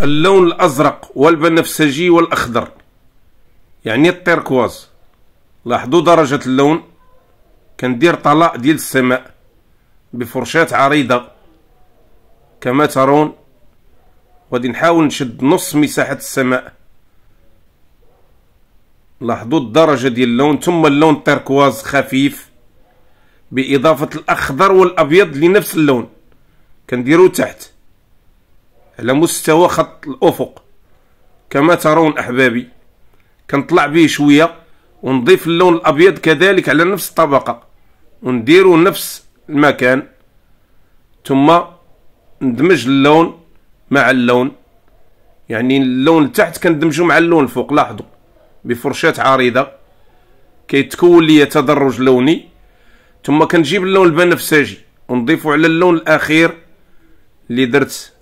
اللون الأزرق والبنفسجي والأخضر يعني التركواز لاحظوا درجة اللون كندير طلاء ديال السماء بفرشاة عريضة كما ترون غادي نحاول نشد نص مساحة السماء لاحظوا الدرجة ديال اللون ثم اللون التركواز خفيف بإضافة الأخضر والأبيض لنفس اللون كنديرو تحت على مستوى خط الافق كما ترون احبابي كنطلع به شويه ونضيف اللون الابيض كذلك على نفس الطبقه ونديرو نفس المكان ثم ندمج اللون مع اللون يعني اللون تحت كندمجو مع اللون الفوق لاحظوا بفرشاه عريضه كيتكون لي تدرج لوني ثم كنجيب اللون البنفسجي ونضيفه على اللون الاخير اللي درت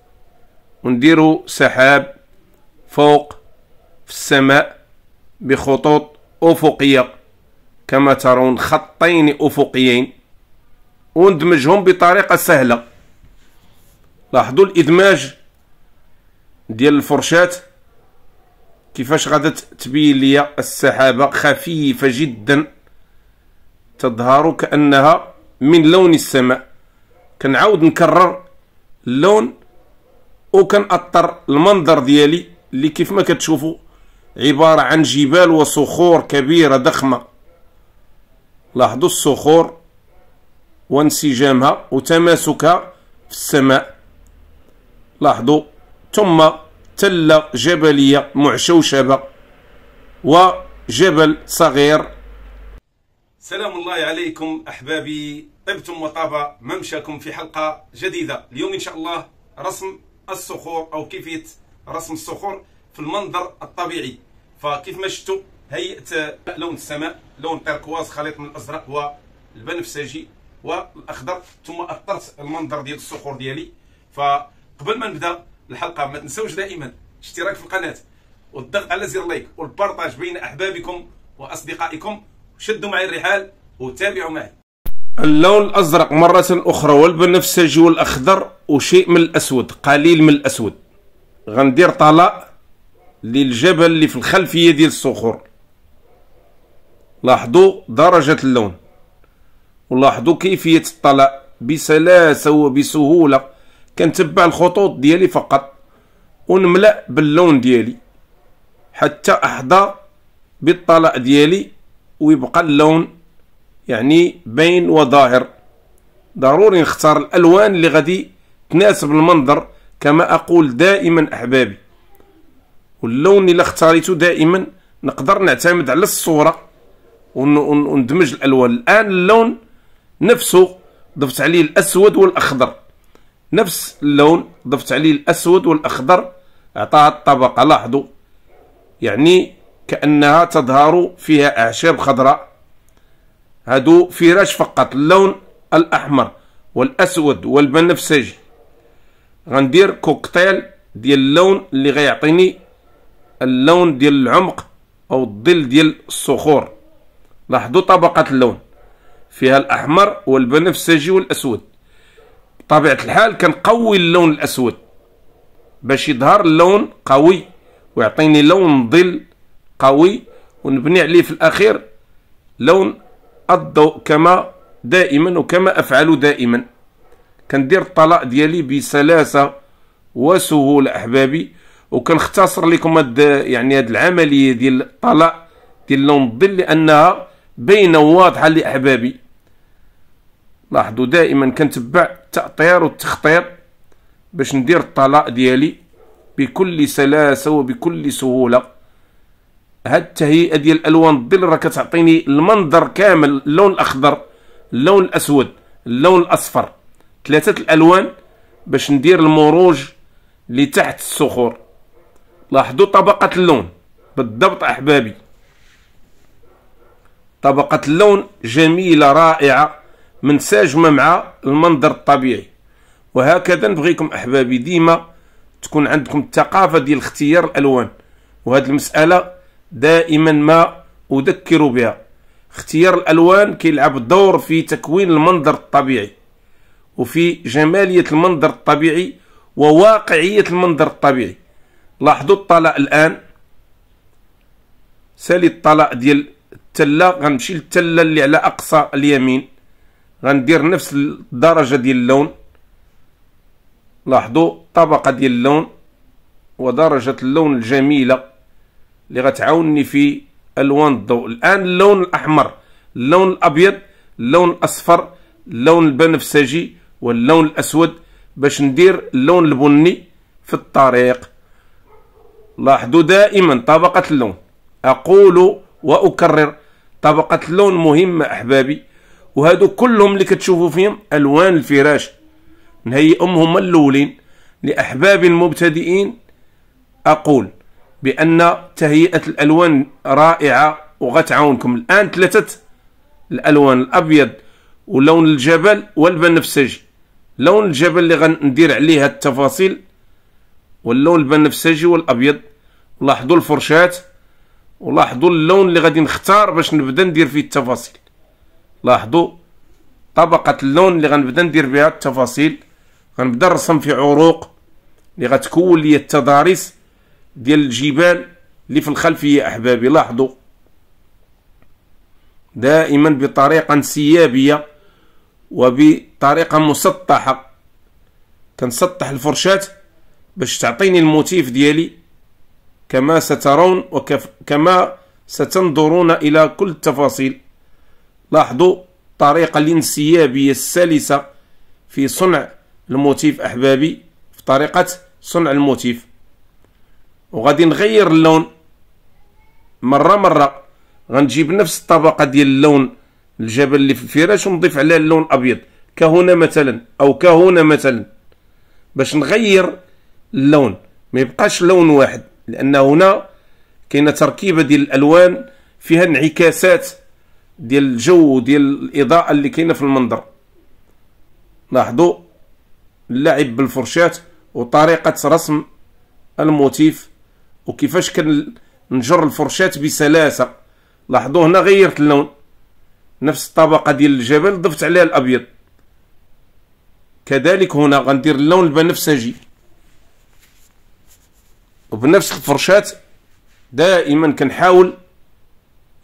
ونديرو سحاب فوق في السماء بخطوط أفقية كما ترون خطين أفقيين وندمجهم بطريقة سهلة لاحظوا الإدماج ديال الفرشاة كيفاش غادا تبين لي السحابة خفيفة جدا تظهر كأنها من لون السماء كنعاود نكرر اللون وكنأطر المنظر ديالي اللي كيف ما كتشوفوا عبارة عن جبال وصخور كبيرة ضخمة لاحظوا الصخور وانسجامها وتماسكها في السماء لاحظوا ثم تلة جبلية معشوشبة وجبل صغير سلام الله عليكم أحبابي طبتم وطاب ممشاكم في حلقة جديدة اليوم إن شاء الله رسم الصخور او كيفيه رسم الصخور في المنظر الطبيعي فكيف ما شفتوا هيئه لون السماء لون تركواز خليط من الازرق والبنفسجي والاخضر ثم اثرت المنظر ديال الصخور ديالي فقبل ما نبدا الحلقه ما تنساوش دائما الاشتراك في القناه والضغط على زر لايك والبارطاج بين احبابكم واصدقائكم شدوا معي الرحال وتابعوا معي اللون الازرق مره اخرى والبنفسجي والاخضر وشيء من الاسود قليل من الاسود غندير طلاء للجبل اللي في الخلفيه ديال الصخور لاحظوا درجه اللون ولاحظوا كيفيه الطلاء بسلاسه وبسهوله كنتبع الخطوط ديالي فقط ونملا باللون ديالي حتى احظى بالطلاء ديالي ويبقى اللون يعني بين وظاهر ضروري نختار الالوان اللي غادي تناسب المنظر كما أقول دائما أحبابي واللون اللي اختاريته دائما نقدر نعتمد على الصورة وندمج الألوان الآن اللون نفسه ضفت عليه الأسود والأخضر نفس اللون ضفت عليه الأسود والأخضر أعطاها الطبقة لاحظوا يعني كأنها تظهر فيها أعشاب خضراء هادو فراش فقط اللون الأحمر والأسود والبنفسجي غندير كوكتيل ديال اللون اللي غيعطيني اللون ديال العمق او الظل ديال الصخور لاحظوا طبقات اللون فيها الاحمر والبنفسجي والاسود بطبيعه الحال كنقوي اللون الاسود باش يظهر اللون قوي ويعطيني لون ظل قوي ونبني عليه في الاخير لون الضوء كما دائما وكما افعل دائما كندير الطلاق ديالي بسلاسه وسهوله احبابي وكنختصر لكم هاد يعني هاد العمليه ديال الطلاق ديال لون الظل لانها باينه واضحه لاحبابي لاحظوا دائما كنتبع التأطير والتخطير باش ندير الطلاق ديالي بكل سلاسه وبكل سهوله هاد التهيئه ديال الوان الظل راه كتعطيني المنظر كامل اللون الاخضر اللون الاسود اللون الاصفر ثلاثه الالوان باش ندير المروج اللي تحت الصخور لاحظوا طبقه اللون بالضبط احبابي طبقه اللون جميله رائعه منسجمه مع المنظر الطبيعي وهكذا نبغيكم احبابي ديما تكون عندكم الثقافه ديال اختيار الالوان وهذه المساله دائما ما اذكر بها اختيار الالوان كيلعب دور في تكوين المنظر الطبيعي وفي جمالية المنظر الطبيعي وواقعية المنظر الطبيعي لاحظوا الطلاء الآن سالي الطلاء ديال التلة غنمشي للتلة اللي على أقصى اليمين غندير نفس الدرجة ديال اللون لاحظوا طبقة ديال اللون ودرجة اللون الجميلة اللي غتعاوني في ألوان الضوء الآن اللون الأحمر اللون الأبيض اللون الأصفر اللون البنفسجي واللون الاسود باش ندير اللون البني في الطريق لاحظوا دائما طبقة اللون اقول واكرر طبقة اللون مهمة احبابي وهادو كلهم اللي كتشوفوا فيهم الوان الفراش نهيئهم هما الاولين لاحبابي المبتدئين اقول بان تهيئة الالوان رائعة وغتعاونكم الان ثلاثة الالوان الابيض ولون الجبل والبنفسجي لون الجبل اللي غندير عليه هاد التفاصيل واللون البنفسجي والابيض لاحظوا الفرشات ولاحظوا اللون اللي غادي نختار باش نبدا ندير فيه التفاصيل لاحظوا طبقة اللون اللي غنبدا ندير بها التفاصيل غنبدا نرسم في عروق اللي غتكون لي التضاريس ديال الجبال اللي في الخلفية احبابي لاحظوا دائما بطريقة انسيابية وبطريقه مسطحه كنسطح الفرشاه باش تعطيني الموتيف ديالي كما سترون وكما ستنظرون الى كل التفاصيل لاحظوا الطريقه الانسيابيه السلسه في صنع الموتيف احبابي في طريقه صنع الموتيف وغادي نغير اللون مره مره غنجيب نفس الطبقه ديال اللون الجبل اللي في الفراش ونضيف عليه اللون الابيض كهنا مثلا او كهنا مثلا باش نغير اللون ما يبقاش لون واحد لان هنا كاينه تركيبه ديال الالوان فيها انعكاسات ديال الجو ديال الاضاءه اللي كاينه في المنظر لاحظوا اللعب بالفرشات وطريقه رسم الموتيف وكيفاش كنجر الفرشات بسلاسه لاحظوا هنا غيرت اللون نفس الطبقه ديال الجبل ضفت عليها الابيض كذلك هنا غندير اللون البنفسجي وبنفس الفرشات دائما كنحاول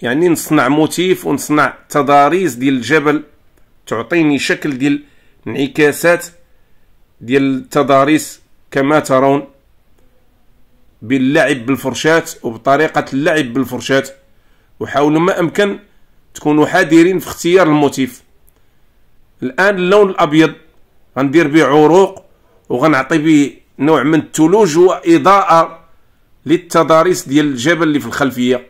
يعني نصنع موتيف ونصنع تضاريس ديال الجبل تعطيني شكل ديال انعكاسات ديال التضاريس كما ترون باللعب بالفرشات وبطريقة اللعب بالفرشات وحاول ما أمكن تكونوا حذرين في اختيار الموتيف الان اللون الابيض غندير به عروق وغنعطي به نوع من الثلوج واضاءه للتضاريس ديال الجبل اللي في الخلفيه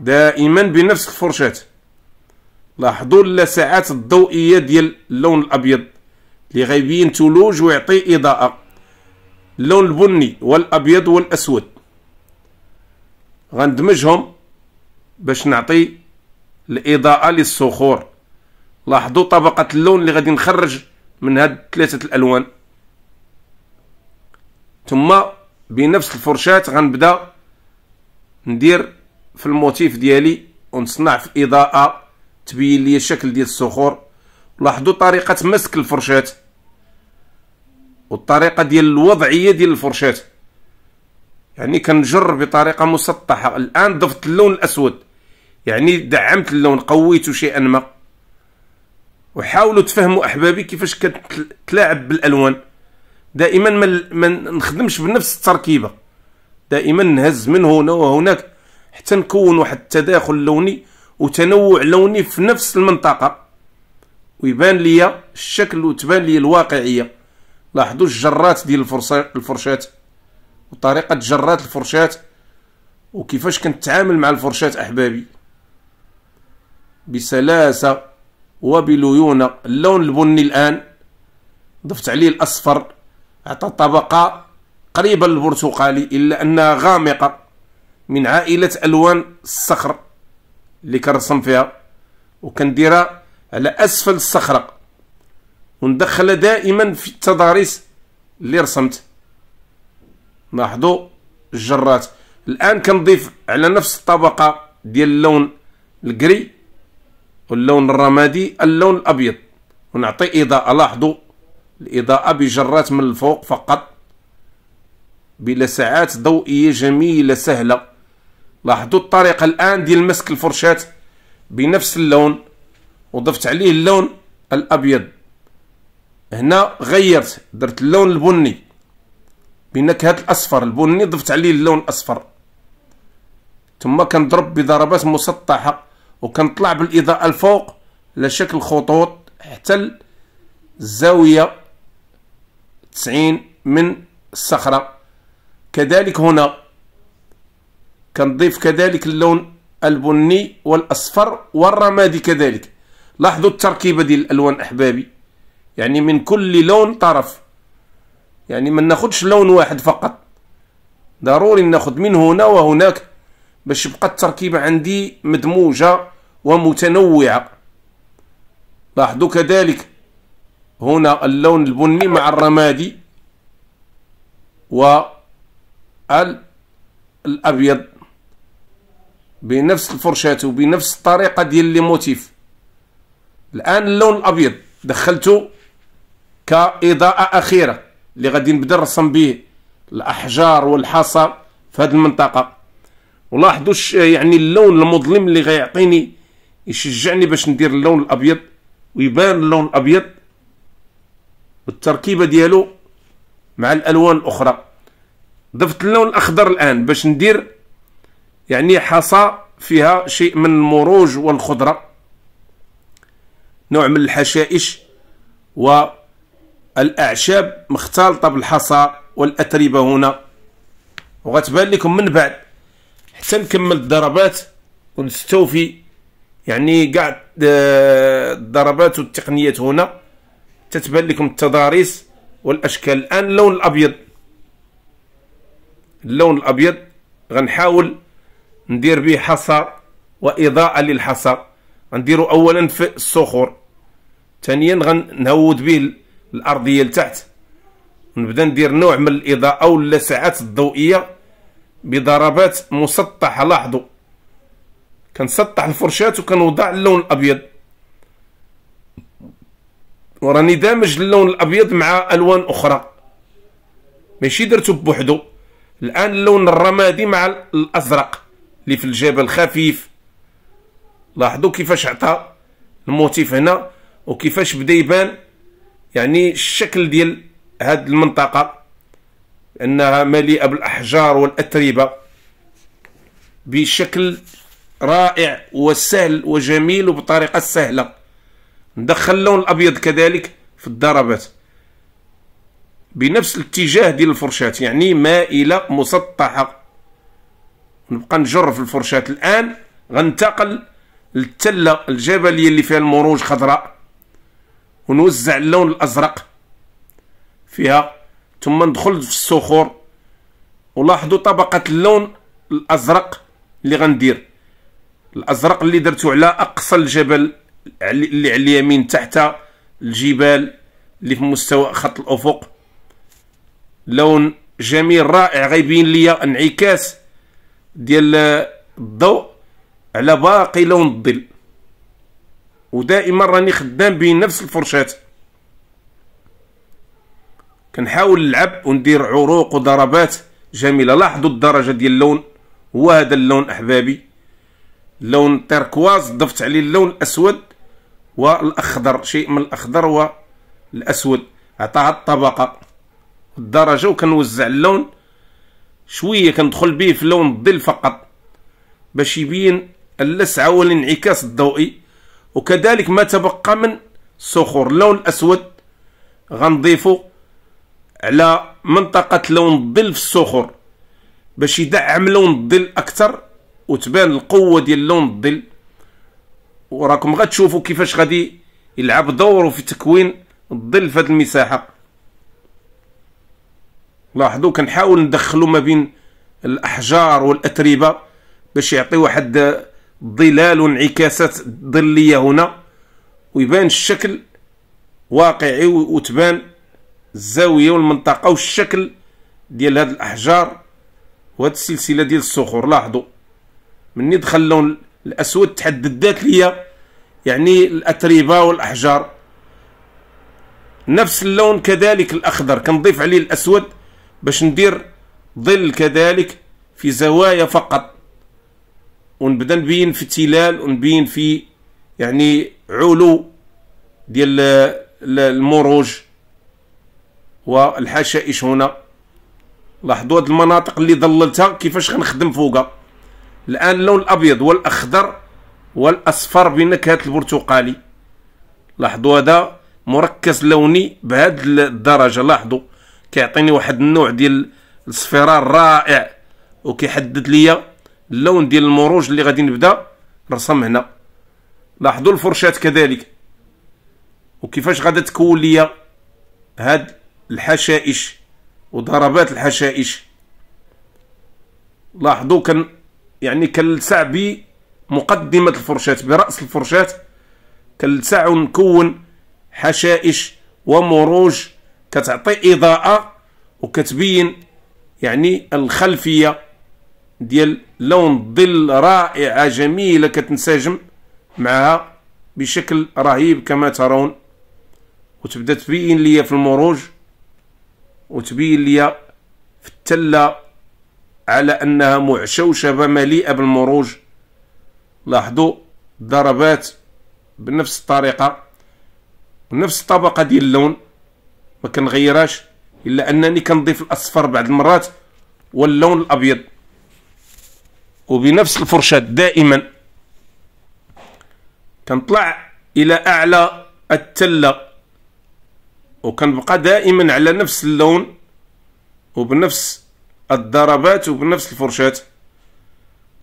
دائما بنفس الفرشات لاحظوا اللسعات الضوئيه ديال اللون الابيض اللي غيبين ثلوج ويعطي اضاءه اللون البني والابيض والاسود غندمجهم باش نعطي الاضاءه للصخور لاحظوا طبقه اللون اللي غادي نخرج من هاد ثلاثه الالوان ثم بنفس الفرشاه غنبدا ندير في الموتيف ديالي ونصنع في اضاءه تبين لي الشكل ديال الصخور لاحظوا طريقه مسك الفرشاه والطريقه ديال الوضعيه ديال الفرشاه يعني كنجر بطريقه مسطحه الان ضفت اللون الاسود يعني دعمت اللون قويته شيئا ما وحاولوا تفهموا احبابي كيفاش كتلاعب بالالوان دائما ما نخدمش بنفس التركيبه دائما نهز من هنا وهناك حتى نكون واحد التداخل لوني وتنوع لوني في نفس المنطقه ويبان ليا الشكل وتبان لي الواقعيه لاحظوا الجرات ديال الفرشات وطريقه جرات الفرشات وكيفاش كنتعامل مع الفرشات احبابي بسلاسة وبليونة اللون البني الآن ضفت عليه الأصفر أعطى طبقة قريبة للبرتقالي إلا أنها غامقة من عائلة ألوان الصخر اللي كنرسم فيها وكنديرها على أسفل الصخرة وندخلها دائما في التضاريس اللي رسمت لاحظوا الجرات الآن كنضيف على نفس الطبقة ديال اللون الكري واللون الرمادي اللون الابيض ونعطي اضاءه لاحظوا الاضاءه بجرات من الفوق فقط بلسعات ضوئيه جميله سهله لاحظوا الطريقه الان ديال مسك الفرشاه بنفس اللون وضفت عليه اللون الابيض هنا غيرت درت اللون البني بنكهه الاصفر البني ضفت عليه اللون الاصفر ثم كنضرب بضربات مسطحه وكنطلع بالاضاءه الفوق على شكل خطوط حتى الزاويه 90 من الصخره كذلك هنا كنضيف كذلك اللون البني والاصفر والرمادي كذلك لاحظوا التركيبه ديال الالوان احبابي يعني من كل لون طرف يعني ما ناخدش لون واحد فقط ضروري ناخد من هنا وهناك باش يبقى التركيبة عندي مدموجة ومتنوعة لاحظوا كذلك هنا اللون البني مع الرمادي و الأبيض بنفس الفرشاة وبنفس الطريقة ديال لي موتيف الآن اللون الأبيض دخلته كإضاءة أخيرة اللي غادي نبدا نرسم به الأحجار والحصى في هذه المنطقة ولاحظوا يعني اللون المظلم اللي غيعطيني يشجعني باش ندير اللون الابيض ويبان اللون الابيض بالتركيبه ديالو مع الالوان الاخرى ضفت اللون الاخضر الان باش ندير يعني حصى فيها شيء من المروج والخضره نوع من الحشائش والاعشاب مختلطه بالحصى والاتربه هنا وغتبان لكم من بعد حتى نكمل الضربات ونستوفي يعني كاع آه، الضربات والتقنيات هنا تتبان لكم التضاريس والاشكال الان اللون الابيض اللون الابيض غنحاول ندير به حصى واضاءه للحصى غنديرو اولا في الصخور ثانيا غنهود به الارضيه لتحت ونبدا ندير نوع من الاضاءه ولا ساعات الضوئيه بضربات مسطحه لاحظوا كنسطح الفرشات وكنوضع اللون الابيض وراني دامج اللون الابيض مع الوان اخرى ماشي درته بوحدو الان اللون الرمادي مع الازرق اللي في الجبل خفيف لاحظوا كيفاش عطى الموتيف هنا وكيفاش بدا يبان يعني الشكل ديال هاد المنطقه أنها مليئة بالأحجار والأتربة بشكل رائع وسهل وجميل وبطريقة سهلة ندخل اللون الأبيض كذلك في الضربات بنفس الاتجاه ديال الفرشات يعني مائلة مسطحة نبقى نجر في الفرشات الآن غنتقل للتلة الجبلية اللي فيها المروج خضراء ونوزع اللون الأزرق فيها ثم ندخل في الصخور ولاحظوا طبقه اللون الازرق اللي غندير الازرق اللي درتو على اقصى الجبل اللي على اليمين تحت الجبال اللي في مستوى خط الافق لون جميل رائع غيبين ليا انعكاس ديال الضوء على باقي لون الظل ودائما راني خدام بنفس الفرشات كنحاول نلعب وندير عروق وضربات جميله لاحظوا الدرجه ديال اللون هو هذا اللون احبابي لون تركواز ضفت عليه اللون الاسود والاخضر شيء من الاخضر والاسود عطاها الطبقه الدرجه وكنوزع اللون شويه كندخل به في لون الظل فقط باش يبين اللسعه والانعكاس الضوئي وكذلك ما تبقى من الصخور اللون الاسود غنضيفو على منطقة لون الظل في الصخور باش يدعم لون الظل أكثر وتبان القوة ديال لون الظل وراكم غتشوفوا كيفاش غادي يلعب دوره في تكوين الظل في هذه المساحة لاحظوا كنحاول ندخلوا ما بين الأحجار والأتربة باش يعطي واحد ظلال وانعكاسات ظلية هنا ويبان الشكل واقعي وتبان الزاويه والمنطقه والشكل ديال هاد الاحجار وهاد السلسله ديال الصخور لاحظوا مني دخل اللون الاسود تحددات ليا يعني الاتربه والاحجار نفس اللون كذلك الاخضر كنضيف عليه الاسود باش ندير ظل كذلك في زوايا فقط ونبدا نبين في تلال ونبين في يعني علو ديال المروج والحشائش هنا لاحظوا هاد المناطق اللي ظللتها كيفاش غنخدم فوقها الان اللون الابيض والاخضر والاصفر بنكهه البرتقالي لاحظوا هذا مركز لوني بهاد الدرجه لاحظوا كيعطيني واحد النوع ديال الاصفرار رائع وكيحدد ليا اللون ديال المروج اللي غادي نبدا رسم هنا لاحظوا الفرشات كذلك وكيفاش غادا تكون ليا هاد الحشائش وضربات الحشائش لاحظوا كان يعني كنلسع بمقدمة الفرشاة برأس الفرشاة كنلسع ونكون حشائش ومروج كتعطي إضاءة وكتبين يعني الخلفية ديال لون الظل رائعة جميلة كتنسجم معها بشكل رهيب كما ترون وتبدا تبين ليا في المروج وتبين لي في التله على انها معشوشبه مليئه بالمروج لاحظوا ضربات بنفس الطريقه ونفس الطبقه ديال اللون ما كنغيرهاش الا انني كنضيف الاصفر بعض المرات واللون الابيض وبنفس الفرشاة دائما كنطلع الى اعلى التله وكنبقى دائما على نفس اللون وبنفس الضربات وبنفس الفرشات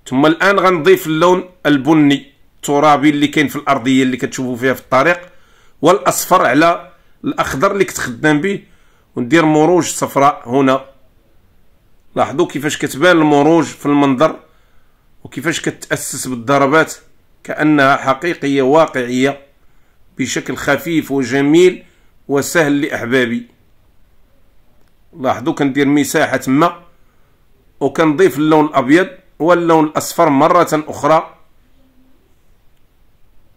ثم الان غنضيف اللون البني الترابي اللي كاين في الارضيه اللي كتشوفوا فيها في الطريق والاصفر على الاخضر اللي كتخدم به وندير مروج صفراء هنا لاحظوا كيفاش كتبان المروج في المنظر وكيفاش كتاسس بالضربات كانها حقيقيه واقعيه بشكل خفيف وجميل وسهل لأحبابي لاحظوا كندير مساحة تما وكنضيف اللون الأبيض واللون الأصفر مرة أخرى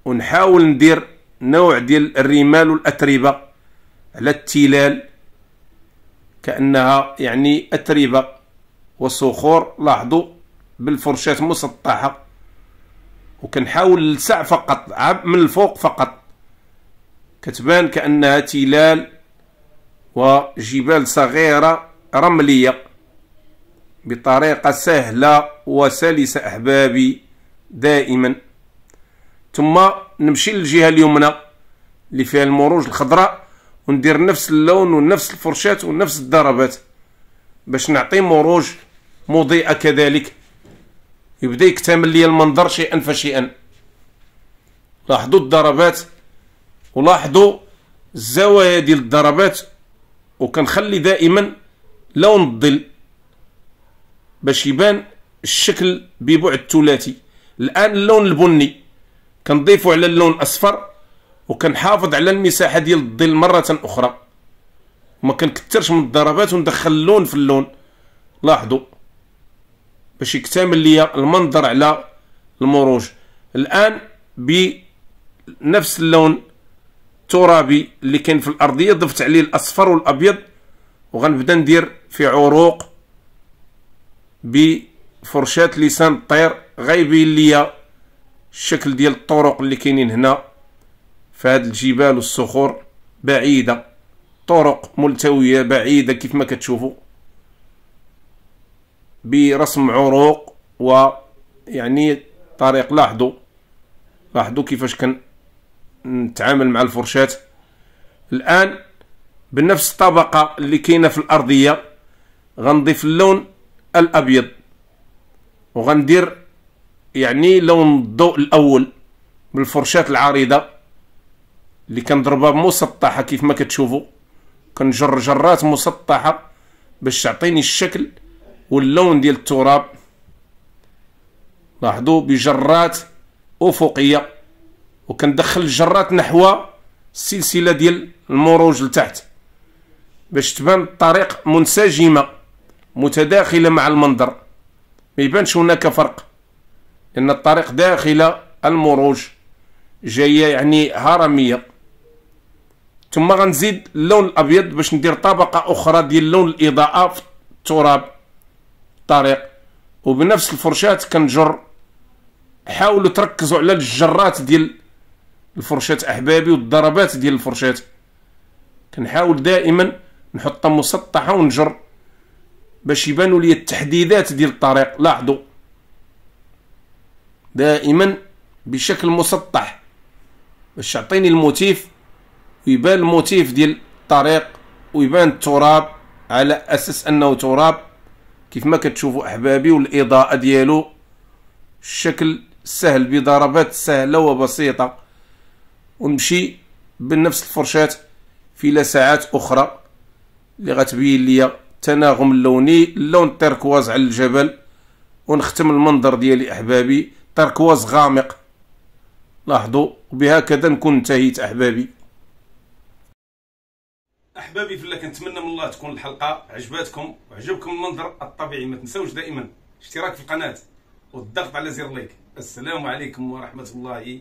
ونحاول ندير نوع ديال الرمال والأتربة على التلال كأنها يعني أتربة وصخور لاحظوا بالفرشاة مسطحة وكنحاول نلسع فقط من الفوق فقط كتبان كأنها تلال وجبال صغيرة رملية بطريقة سهلة وسلسة أحبابي دائما ثم نمشي للجهة اليمنى اللي فيها المروج الخضراء وندير نفس اللون ونفس الفرشات ونفس الضربات باش نعطي مروج مضيئة كذلك يبدا يكتمل لي المنظر شيئا فشيئا لاحظوا الضربات ولاحظوا الزوايا ديال الضربات وكنخلي دائما لون الظل باش يبان الشكل ببعد ثلاثي الان اللون البني كنضيفو على اللون الاصفر وكنحافظ على المساحه ديال الظل مره اخرى ما كنكثرش من الضربات وندخل اللون في اللون لاحظوا باش يكتمل ليا المنظر على المروج الان بنفس اللون الترابي اللي كاين في الارضيه ضفت عليه الاصفر والابيض وغنبدا ندير في عروق بفرشاه لسان الطير غيبين ليا الشكل ديال الطرق اللي كاينين هنا في هاد الجبال والصخور بعيده طرق ملتويه بعيده كيف ما كتشوفوا برسم عروق و يعني طريق لاحظوا لاحظوا كيفاش كان نتعامل مع الفرشات الان بنفس الطبقه اللي كاينه في الارضيه غنضيف اللون الابيض وغندير يعني لون الضوء الاول بالفرشات العريضه اللي كنضربها مسطحه كيف ما كتشوفوا كنجر جرات مسطحه باش تعطيني الشكل واللون ديال التراب لاحظوا بجرات افقيه وكندخل الجرات نحو السلسله ديال المروج لتحت باش تبان الطريق منسجمه متداخله مع المنظر ما يبانش هناك فرق لان الطريق داخل المروج جايه يعني هرميه ثم غنزيد اللون الابيض باش ندير طبقه اخرى ديال لون الاضاءه في التراب الطريق وبنفس الفرشاه كنجر حاولوا تركزوا على الجرات ديال الفرشات احبابي والضربات ديال الفرشات كنحاول دائما نحطها مسطحه ونجر باش يبانوا لي التحديدات ديال الطريق لاحظوا دائما بشكل مسطح باش يعطيني الموتيف ويبان الموتيف ديال الطريق ويبان التراب على اساس انه تراب كيف ما كتشوفوا احبابي والاضاءه ديالو الشكل سهل بضربات سهله وبسيطه ونمشي بنفس الفرشات في لساعات اخرى اللي غتبين ليا التناغم اللوني اللون التركواز على الجبل ونختم المنظر ديالي احبابي تركواز غامق لاحظوا وبهكذا نكون انتهيت احبابي احبابي في الله كنتمنى من الله تكون الحلقه عجباتكم وعجبكم المنظر الطبيعي ما تنساوش دائما اشتراك في القناه والضغط على زر لايك السلام عليكم ورحمه الله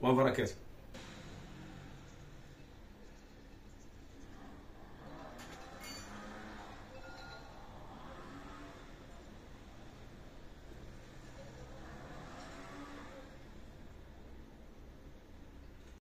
وبركاته